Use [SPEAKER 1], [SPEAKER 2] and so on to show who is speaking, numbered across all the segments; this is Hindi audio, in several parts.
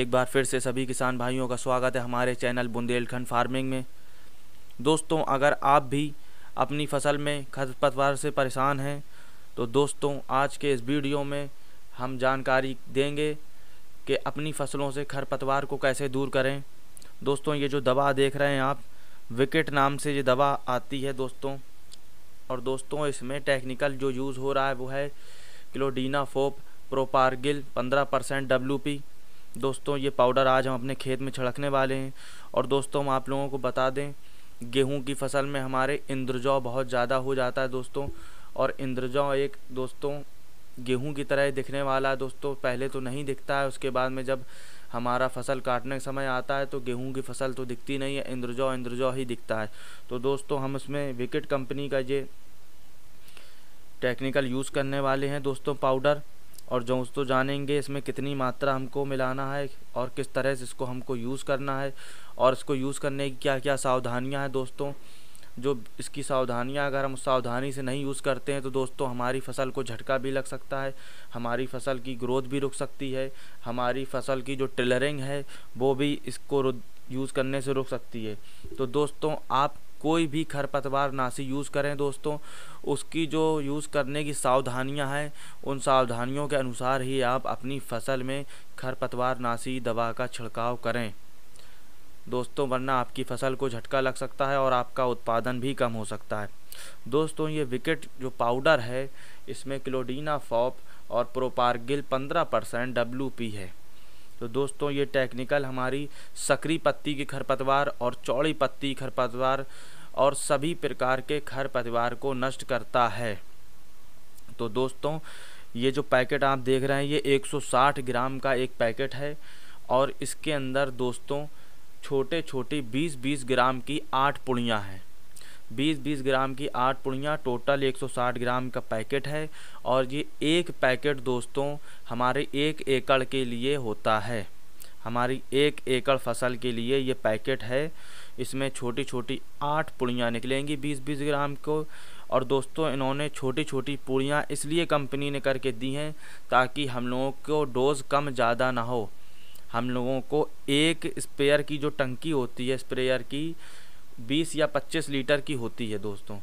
[SPEAKER 1] एक बार फिर से सभी किसान भाइयों का स्वागत है हमारे चैनल बुंदेलखंड फार्मिंग में दोस्तों अगर आप भी अपनी फसल में खरपतवार से परेशान हैं तो दोस्तों आज के इस वीडियो में हम जानकारी देंगे कि अपनी फसलों से खरपतवार को कैसे दूर करें दोस्तों ये जो दवा देख रहे हैं आप विकेट नाम से ये दवा आती है दोस्तों और दोस्तों इसमें टेक्निकल जो यूज़ हो रहा है वो है क्लोडीना फोप प्रोपारगिल पंद्रह परसेंट डब्ल्यू पी दोस्तों ये पाउडर आज हम अपने खेत में छिड़कने वाले हैं और दोस्तों हम आप लोगों को बता दें गेहूं की फसल में हमारे इंद्रजौ बहुत ज़्यादा हो जाता है दोस्तों और इंद्रजौ एक दोस्तों गेहूं की तरह दिखने वाला है दोस्तों पहले तो नहीं दिखता है उसके बाद में जब हमारा फसल काटने का समय आता है तो गेहूं की फसल तो दिखती नहीं है इंद्रजौ इंद्रजौ ही दिखता है तो दोस्तों हम इसमें विकेट कंपनी का ये टेक्निकल यूज़ करने वाले हैं दोस्तों पाउडर और जो दोस्तों जानेंगे इसमें कितनी मात्रा हमको मिलाना है और किस तरह से इसको हमको यूज़ करना है और इसको यूज़ करने की क्या क्या सावधानियाँ हैं दोस्तों जो इसकी सावधानियाँ अगर हम सावधानी से नहीं यूज़ करते हैं तो दोस्तों हमारी फसल को झटका भी लग सकता है हमारी फसल की ग्रोथ भी रुक सकती है हमारी फसल की जो टिलरिंग है वो भी इसको यूज़ करने से रुक सकती है तो दोस्तों आप कोई भी खरपतवार नाशी यूज़ करें दोस्तों उसकी जो यूज़ करने की सावधानियां हैं उन सावधानियों के अनुसार ही आप अपनी फसल में खरपतवार नाशी दवा का छिड़काव करें दोस्तों वरना आपकी फसल को झटका लग सकता है और आपका उत्पादन भी कम हो सकता है दोस्तों ये विकेट जो पाउडर है इसमें क्लोडीना फॉप और प्रोपारगिल 15 परसेंट डब्ल्यू है तो दोस्तों ये टेक्निकल हमारी सकरी पत्ती के खरपतवार और चौड़ी पत्ती खरपतवार और सभी प्रकार के खरपतवार को नष्ट करता है तो दोस्तों ये जो पैकेट आप देख रहे हैं ये 160 ग्राम का एक पैकेट है और इसके अंदर दोस्तों छोटे छोटे 20-20 ग्राम की आठ पुड़ियाँ हैं बीस बीस ग्राम की आठ पुड़ियाँ टोटल एक सौ साठ ग्राम का पैकेट है और ये एक पैकेट दोस्तों हमारे एक एकड़ के लिए होता है हमारी एक एकड़ फसल के लिए ये पैकेट है इसमें छोटी छोटी आठ पुड़ियाँ निकलेंगी बीस बीस ग्राम को और दोस्तों इन्होंने छोटी छोटी पूड़ियाँ इसलिए कंपनी ने करके दी हैं ताकि हम लोगों को डोज़ कम ज़्यादा ना हो हम लोगों को एक स्प्रेयर की जो टंकी होती है स्प्रेयर की बीस या पच्चीस लीटर की होती है दोस्तों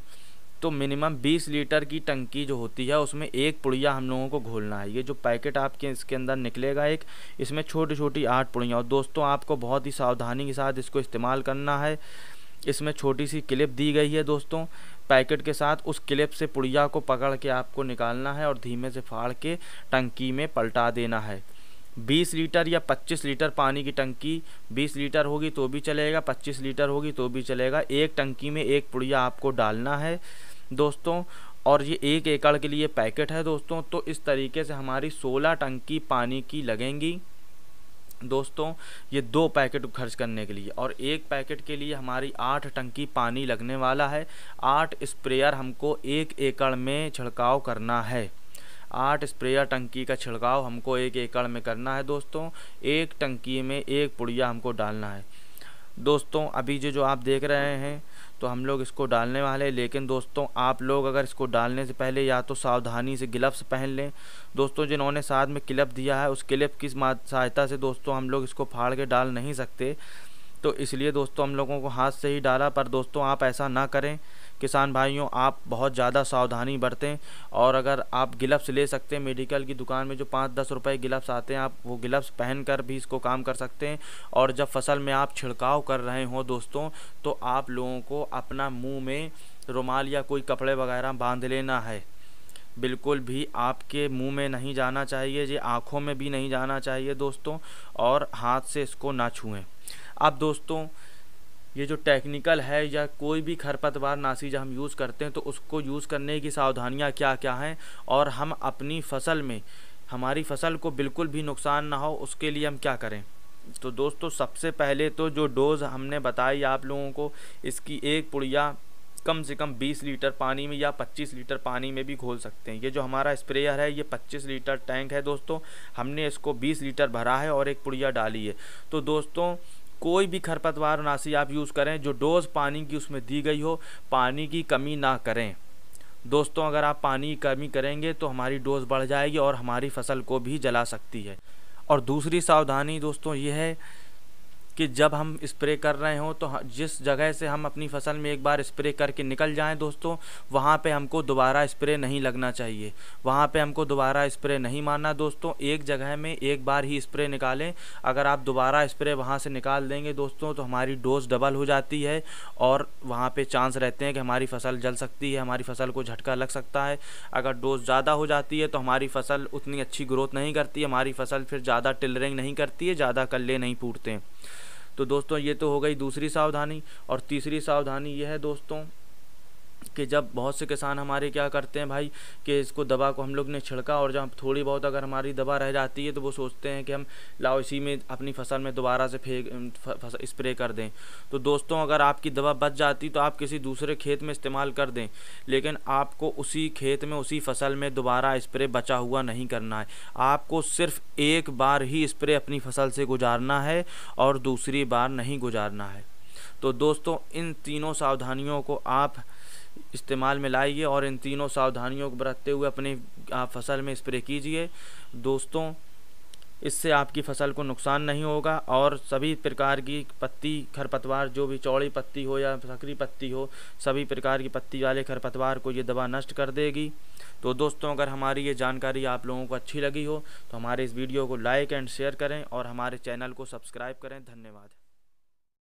[SPEAKER 1] तो मिनिमम बीस लीटर की टंकी जो होती है उसमें एक पुड़िया हम लोगों को घोलना है ये जो पैकेट आपके इसके अंदर निकलेगा एक इसमें छोटी छोटी आठ पुड़िया और दोस्तों आपको बहुत ही सावधानी के साथ इसको इस्तेमाल करना है इसमें छोटी सी क्लिप दी गई है दोस्तों पैकेट के साथ उस क्लिप से पुड़िया को पकड़ के आपको निकालना है और धीमे से फाड़ के टंकी में पलटा देना है बीस लीटर या पच्चीस लीटर पानी की टंकी बीस लीटर होगी तो भी चलेगा पच्चीस लीटर होगी तो भी चलेगा एक टंकी में एक पुड़िया आपको डालना है दोस्तों और ये एक एकड़ के लिए पैकेट है दोस्तों तो इस तरीके से हमारी सोलह टंकी पानी की लगेंगी दोस्तों ये दो पैकेट खर्च करने के लिए और एक पैकेट के लिए हमारी आठ टंकी पानी लगने वाला है आठ स्प्रेयर हमको एक एकड़ में छिड़काव करना है आठ स्प्रेयर टंकी का छिड़काव हमको एक एकड़ में करना है दोस्तों एक टंकी में एक पुड़िया हमको डालना है दोस्तों अभी जो जो आप देख रहे हैं तो हम लोग इसको डालने वाले हैं लेकिन दोस्तों आप लोग अगर इसको डालने से पहले या तो सावधानी से ग्लव्स पहन लें दोस्तों जिन्होंने साथ में क्लिप दिया है उस क्लिप की सहायता से दोस्तों हम लोग इसको फाड़ के डाल नहीं सकते तो इसलिए दोस्तों हम लोगों को हाथ से ही डाला पर दोस्तों आप ऐसा ना करें किसान भाइयों आप बहुत ज़्यादा सावधानी बरतें और अगर आप गिलप्स ले सकते हैं मेडिकल की दुकान में जो पाँच दस रुपए गिलप्स आते हैं आप वो गिलप्स पहन कर भी इसको काम कर सकते हैं और जब फसल में आप छिड़काव कर रहे हों दोस्तों तो आप लोगों को अपना मुँह में रुमाल या कोई कपड़े वगैरह बांध लेना है बिल्कुल भी आपके मुंह में नहीं जाना चाहिए ये आँखों में भी नहीं जाना चाहिए दोस्तों और हाथ से इसको ना छुएं अब दोस्तों ये जो टेक्निकल है या कोई भी खरपतवार नासी हम यूज़ करते हैं तो उसको यूज़ करने की सावधानियाँ क्या क्या हैं और हम अपनी फसल में हमारी फसल को बिल्कुल भी नुकसान ना हो उसके लिए हम क्या करें तो दोस्तों सबसे पहले तो जो डोज़ हमने बताई आप लोगों को इसकी एक पुड़िया कम से कम 20 लीटर पानी में या 25 लीटर पानी में भी घोल सकते हैं ये जो हमारा स्प्रेयर है ये 25 लीटर टैंक है दोस्तों हमने इसको 20 लीटर भरा है और एक पुड़िया डाली है तो दोस्तों कोई भी खरपतवार नाशी आप यूज़ करें जो डोज पानी की उसमें दी गई हो पानी की कमी ना करें दोस्तों अगर आप पानी की कमी करेंगे तो हमारी डोज बढ़ जाएगी और हमारी फसल को भी जला सकती है और दूसरी सावधानी दोस्तों ये है कि जब हम स्प्रे कर रहे हों तो जिस जगह से हम अपनी फसल में एक बार स्प्रे करके निकल जाएं दोस्तों वहाँ पे हमको दोबारा स्प्रे नहीं लगना चाहिए वहाँ पे हमको दोबारा स्प्रे नहीं मारना दोस्तों एक जगह में एक बार ही स्प्रे निकालें अगर आप दोबारा स्प्रे वहाँ से निकाल देंगे दोस्तों तो हमारी डोज डबल हो जाती है और वहाँ पर चांस रहते हैं कि हमारी फसल जल सकती है हमारी फसल को झटका लग सकता है अगर डोज ज़्यादा हो जाती है तो हमारी फसल उतनी अच्छी ग्रोथ नहीं करती हमारी फसल फिर ज़्यादा टिलरिंग नहीं करती है ज़्यादा कल्ले नहीं हैं तो दोस्तों ये तो हो गई दूसरी सावधानी और तीसरी सावधानी ये है दोस्तों कि जब बहुत से किसान हमारे क्या करते हैं भाई कि इसको दवा को हम लोग ने छिड़का और जब थोड़ी बहुत अगर हमारी दवा रह जाती है तो वो सोचते हैं कि हम लाओ इसी में अपनी फसल में दोबारा से फेंक स्प्रे कर दें तो दोस्तों अगर आपकी दवा बच जाती तो आप किसी दूसरे खेत में इस्तेमाल कर दें लेकिन आपको उसी खेत में उसी फसल में दोबारा स्प्रे बचा हुआ नहीं करना है आपको सिर्फ एक बार ही स्प्रे अपनी फसल से गुजारना है और दूसरी बार नहीं गुजारना है तो दोस्तों इन तीनों सावधानियों को आप इस्तेमाल में लाइए और इन तीनों सावधानियों को बरतते हुए अपनी फसल में स्प्रे कीजिए दोस्तों इससे आपकी फसल को नुकसान नहीं होगा और सभी प्रकार की पत्ती खरपतवार जो भी चौड़ी पत्ती हो या सकरी पत्ती हो सभी प्रकार की पत्ती वाले खरपतवार को ये दवा नष्ट कर देगी तो दोस्तों अगर हमारी ये जानकारी आप लोगों को अच्छी लगी हो तो हमारे इस वीडियो को लाइक एंड शेयर करें और हमारे चैनल को सब्सक्राइब करें धन्यवाद